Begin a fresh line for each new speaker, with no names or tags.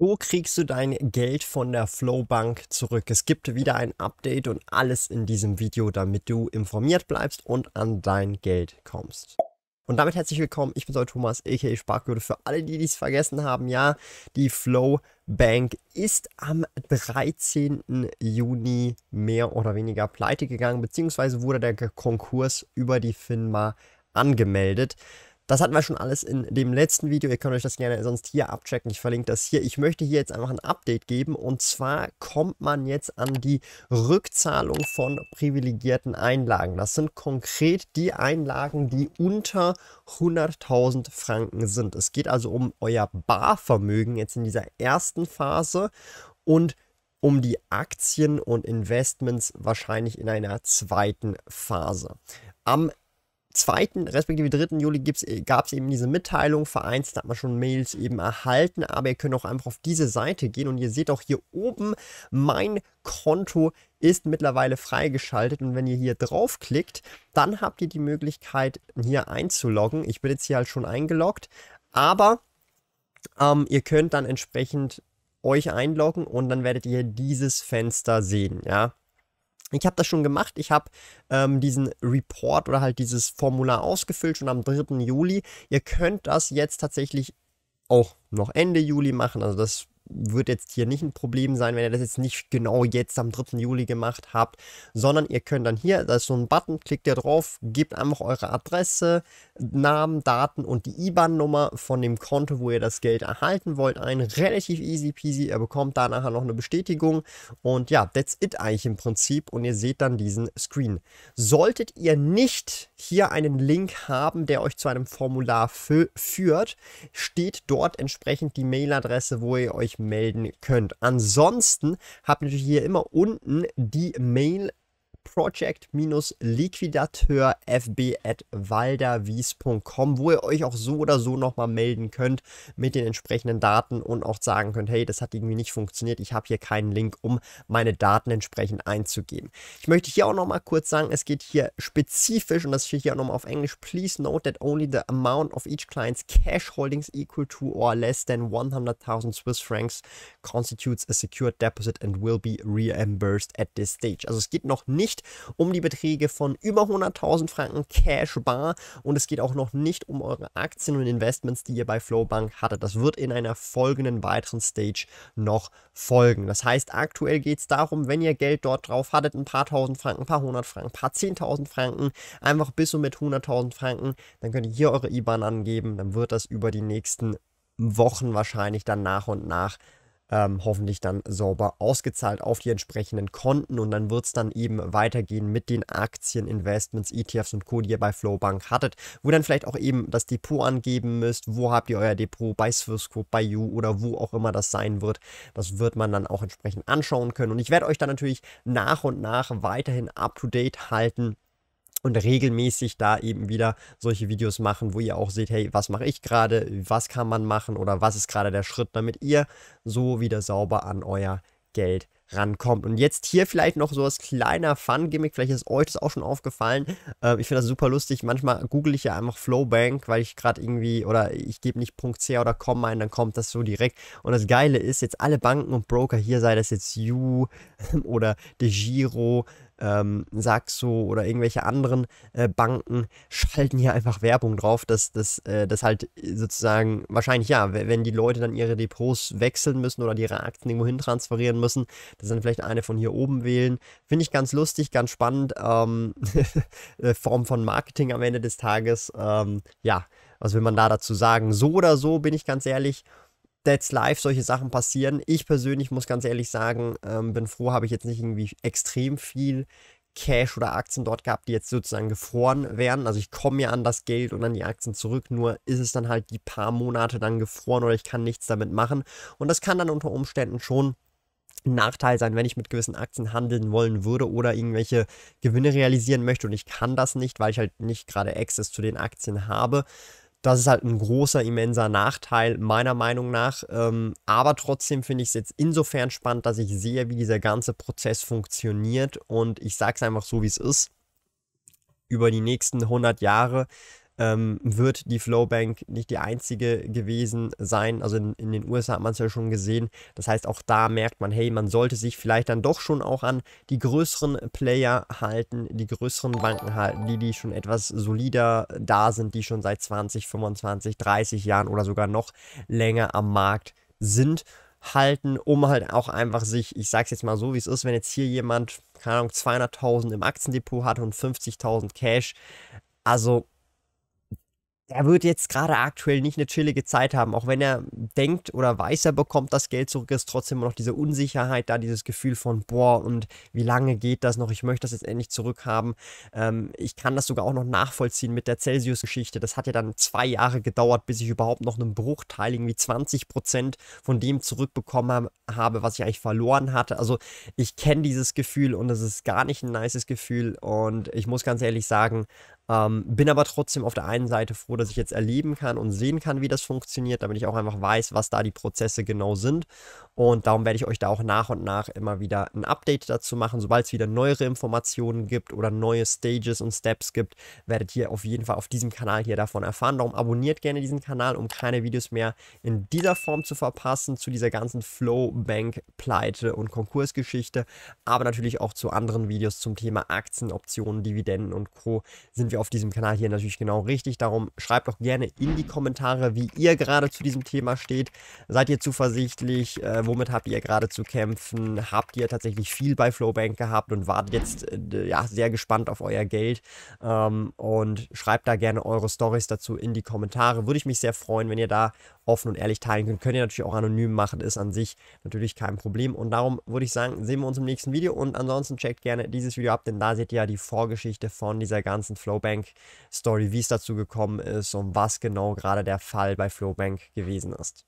So kriegst du dein Geld von der Flowbank zurück. Es gibt wieder ein Update und alles in diesem Video, damit du informiert bleibst und an dein Geld kommst. Und damit herzlich willkommen, ich bin Soll Thomas, a.k.a. Sparkürde. Für alle, die dies vergessen haben, ja, die Flowbank ist am 13. Juni mehr oder weniger pleite gegangen, beziehungsweise wurde der Konkurs über die FINMA angemeldet. Das hatten wir schon alles in dem letzten Video. Ihr könnt euch das gerne sonst hier abchecken. Ich verlinke das hier. Ich möchte hier jetzt einfach ein Update geben. Und zwar kommt man jetzt an die Rückzahlung von privilegierten Einlagen. Das sind konkret die Einlagen, die unter 100.000 Franken sind. Es geht also um euer Barvermögen jetzt in dieser ersten Phase. Und um die Aktien und Investments wahrscheinlich in einer zweiten Phase. Am 2. respektive 3. Juli äh, gab es eben diese Mitteilung. Vereinzelt hat man schon Mails eben erhalten, aber ihr könnt auch einfach auf diese Seite gehen und ihr seht auch hier oben, mein Konto ist mittlerweile freigeschaltet und wenn ihr hier draufklickt, dann habt ihr die Möglichkeit hier einzuloggen. Ich bin jetzt hier halt schon eingeloggt, aber ähm, ihr könnt dann entsprechend euch einloggen und dann werdet ihr dieses Fenster sehen, ja. Ich habe das schon gemacht. Ich habe ähm, diesen Report oder halt dieses Formular ausgefüllt, schon am 3. Juli. Ihr könnt das jetzt tatsächlich auch noch Ende Juli machen. Also das wird jetzt hier nicht ein Problem sein, wenn ihr das jetzt nicht genau jetzt am 3. Juli gemacht habt, sondern ihr könnt dann hier, da ist so ein Button, klickt ihr drauf, gebt einfach eure Adresse, Namen, Daten und die IBAN-Nummer von dem Konto, wo ihr das Geld erhalten wollt, ein. Relativ easy peasy, ihr bekommt da nachher noch eine Bestätigung und ja, that's it eigentlich im Prinzip und ihr seht dann diesen Screen. Solltet ihr nicht hier einen Link haben, der euch zu einem Formular führt, steht dort entsprechend die Mailadresse, wo ihr euch melden könnt. Ansonsten habt ihr hier immer unten die Mail project-liquidateurfb.walderwies.com, wo ihr euch auch so oder so nochmal melden könnt mit den entsprechenden Daten und auch sagen könnt, hey, das hat irgendwie nicht funktioniert, ich habe hier keinen Link, um meine Daten entsprechend einzugeben. Ich möchte hier auch nochmal kurz sagen, es geht hier spezifisch, und das steht hier auch nochmal auf Englisch, please note that only the amount of each client's cash holdings equal to or less than 100.000 Swiss francs constitutes a secured deposit and will be reimbursed at this stage. Also es geht noch nicht nicht um die Beträge von über 100.000 Franken Cash bar und es geht auch noch nicht um eure Aktien und Investments, die ihr bei Flowbank hattet. Das wird in einer folgenden weiteren Stage noch folgen. Das heißt, aktuell geht es darum, wenn ihr Geld dort drauf hattet, ein paar tausend Franken, ein paar hundert Franken, ein paar zehntausend Franken, einfach bis und mit 100.000 Franken, dann könnt ihr hier eure IBAN angeben, dann wird das über die nächsten Wochen wahrscheinlich dann nach und nach ähm, hoffentlich dann sauber ausgezahlt auf die entsprechenden Konten und dann wird es dann eben weitergehen mit den Aktien, Investments, ETFs und Co., die ihr bei Flowbank hattet, wo dann vielleicht auch eben das Depot angeben müsst, wo habt ihr euer Depot, bei Swissquote, bei You oder wo auch immer das sein wird. Das wird man dann auch entsprechend anschauen können und ich werde euch dann natürlich nach und nach weiterhin up-to-date halten, und regelmäßig da eben wieder solche Videos machen, wo ihr auch seht, hey, was mache ich gerade, was kann man machen oder was ist gerade der Schritt, damit ihr so wieder sauber an euer Geld rankommt. Und jetzt hier vielleicht noch so als kleiner Fun-Gimmick, vielleicht ist euch das auch schon aufgefallen. Äh, ich finde das super lustig. Manchmal google ich ja einfach Flowbank, weil ich gerade irgendwie, oder ich gebe nicht .ch oder .com ein, dann kommt das so direkt. Und das Geile ist, jetzt alle Banken und Broker hier, sei das jetzt You oder De Giro, ähm, Saxo oder irgendwelche anderen äh, Banken schalten hier einfach Werbung drauf, dass das äh, halt sozusagen wahrscheinlich ja, wenn die Leute dann ihre Depots wechseln müssen oder ihre Akten irgendwo hin transferieren müssen, dass dann vielleicht eine von hier oben wählen. Finde ich ganz lustig, ganz spannend. Ähm, äh, Form von Marketing am Ende des Tages. Ähm, ja, was will man da dazu sagen? So oder so, bin ich ganz ehrlich. That's live, solche Sachen passieren. Ich persönlich muss ganz ehrlich sagen, ähm, bin froh, habe ich jetzt nicht irgendwie extrem viel Cash oder Aktien dort gehabt, die jetzt sozusagen gefroren werden. Also ich komme ja an das Geld und an die Aktien zurück, nur ist es dann halt die paar Monate dann gefroren oder ich kann nichts damit machen. Und das kann dann unter Umständen schon Nachteil sein, wenn ich mit gewissen Aktien handeln wollen würde oder irgendwelche Gewinne realisieren möchte und ich kann das nicht, weil ich halt nicht gerade Access zu den Aktien habe. Das ist halt ein großer, immenser Nachteil meiner Meinung nach. Ähm, aber trotzdem finde ich es jetzt insofern spannend, dass ich sehe, wie dieser ganze Prozess funktioniert und ich sage es einfach so, wie es ist. Über die nächsten 100 Jahre ähm, wird die Flowbank nicht die einzige gewesen sein. Also in, in den USA hat man es ja schon gesehen. Das heißt, auch da merkt man, hey, man sollte sich vielleicht dann doch schon auch an die größeren Player halten, die größeren Banken halten, die, die schon etwas solider da sind, die schon seit 20, 25, 30 Jahren oder sogar noch länger am Markt sind halten, um halt auch einfach sich, ich sag's jetzt mal so, wie es ist, wenn jetzt hier jemand, keine Ahnung, 200.000 im Aktiendepot hat und 50.000 Cash, also er wird jetzt gerade aktuell nicht eine chillige Zeit haben, auch wenn er denkt oder weiß, er bekommt das Geld zurück, ist trotzdem immer noch diese Unsicherheit da, dieses Gefühl von, boah, und wie lange geht das noch? Ich möchte das jetzt endlich zurückhaben. Ähm, ich kann das sogar auch noch nachvollziehen mit der Celsius-Geschichte. Das hat ja dann zwei Jahre gedauert, bis ich überhaupt noch einen Bruchteil, irgendwie 20 Prozent von dem zurückbekommen habe, was ich eigentlich verloren hatte. Also ich kenne dieses Gefühl und es ist gar nicht ein nices Gefühl und ich muss ganz ehrlich sagen, ähm, bin aber trotzdem auf der einen Seite froh, dass ich jetzt erleben kann und sehen kann, wie das funktioniert, damit ich auch einfach weiß, was da die Prozesse genau sind. Und darum werde ich euch da auch nach und nach immer wieder ein Update dazu machen. Sobald es wieder neuere Informationen gibt oder neue Stages und Steps gibt, werdet ihr auf jeden Fall auf diesem Kanal hier davon erfahren. Darum abonniert gerne diesen Kanal, um keine Videos mehr in dieser Form zu verpassen, zu dieser ganzen Flow Bank Pleite und Konkursgeschichte, aber natürlich auch zu anderen Videos zum Thema Aktien, Optionen, Dividenden und Co. sind wir ihr auf diesem Kanal hier natürlich genau richtig. Darum schreibt doch gerne in die Kommentare, wie ihr gerade zu diesem Thema steht. Seid ihr zuversichtlich? Äh, womit habt ihr gerade zu kämpfen? Habt ihr tatsächlich viel bei Flowbank gehabt und wartet jetzt äh, ja, sehr gespannt auf euer Geld? Ähm, und schreibt da gerne eure Stories dazu in die Kommentare. Würde ich mich sehr freuen, wenn ihr da offen und ehrlich teilen könnt. Könnt ihr natürlich auch anonym machen, ist an sich natürlich kein Problem. Und darum würde ich sagen, sehen wir uns im nächsten Video. Und ansonsten checkt gerne dieses Video ab, denn da seht ihr ja die Vorgeschichte von dieser ganzen Flowbank. Flowbank-Story, wie es dazu gekommen ist und was genau gerade der Fall bei Flowbank gewesen ist.